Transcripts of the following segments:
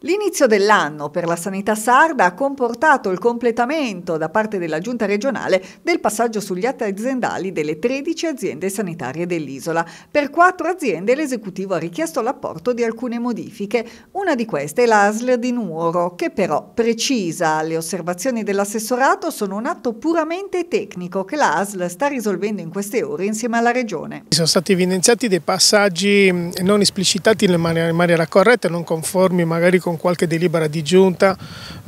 L'inizio dell'anno per la sanità sarda ha comportato il completamento da parte della giunta regionale del passaggio sugli atti aziendali delle 13 aziende sanitarie dell'isola. Per quattro aziende l'esecutivo ha richiesto l'apporto di alcune modifiche. Una di queste è l'ASL di Nuoro, che però precisa le osservazioni dell'assessorato sono un atto puramente tecnico che l'ASL sta risolvendo in queste ore insieme alla regione. Sono stati evidenziati dei passaggi non esplicitati in maniera corretta, non conformi magari con con qualche delibera di giunta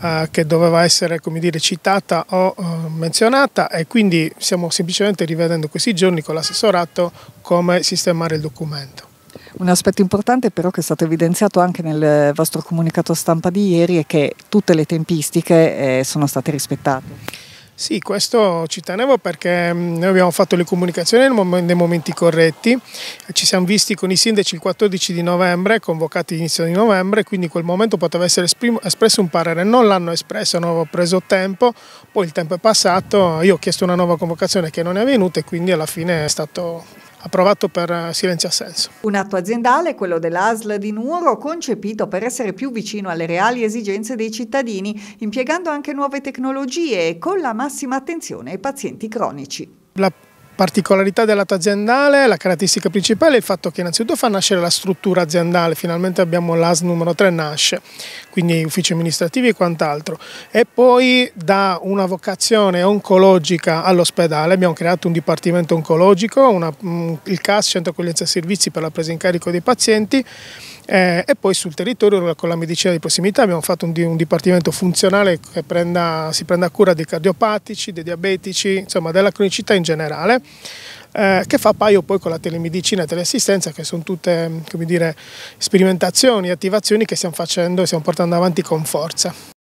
eh, che doveva essere dire, citata o eh, menzionata e quindi stiamo semplicemente rivedendo questi giorni con l'assessorato come sistemare il documento. Un aspetto importante però che è stato evidenziato anche nel vostro comunicato stampa di ieri è che tutte le tempistiche eh, sono state rispettate. Sì, questo ci tenevo perché mm, noi abbiamo fatto le comunicazioni nei momenti corretti, ci siamo visti con i sindaci il 14 di novembre, convocati all'inizio di novembre, quindi in quel momento poteva essere espresso un parere, non l'hanno espresso, non avevo preso tempo, poi il tempo è passato, io ho chiesto una nuova convocazione che non è avvenuta e quindi alla fine è stato approvato per eh, silenzio assenso. Un atto aziendale, quello dell'ASL di Nuoro, concepito per essere più vicino alle reali esigenze dei cittadini, impiegando anche nuove tecnologie e con la massima attenzione ai pazienti cronici. La Particolarità del lato aziendale, la caratteristica principale è il fatto che innanzitutto fa nascere la struttura aziendale, finalmente abbiamo l'AS numero 3 nasce, quindi uffici amministrativi e quant'altro, e poi da una vocazione oncologica all'ospedale, abbiamo creato un dipartimento oncologico, una, mm, il CAS, Centro Accoglienza e Servizi per la presa in carico dei pazienti, eh, e poi sul territorio con la medicina di prossimità abbiamo fatto un, un dipartimento funzionale che prenda, si prenda cura dei cardiopatici, dei diabetici, insomma della cronicità in generale. Eh, che fa paio poi con la telemedicina e teleassistenza che sono tutte dire, sperimentazioni attivazioni che stiamo facendo e stiamo portando avanti con forza.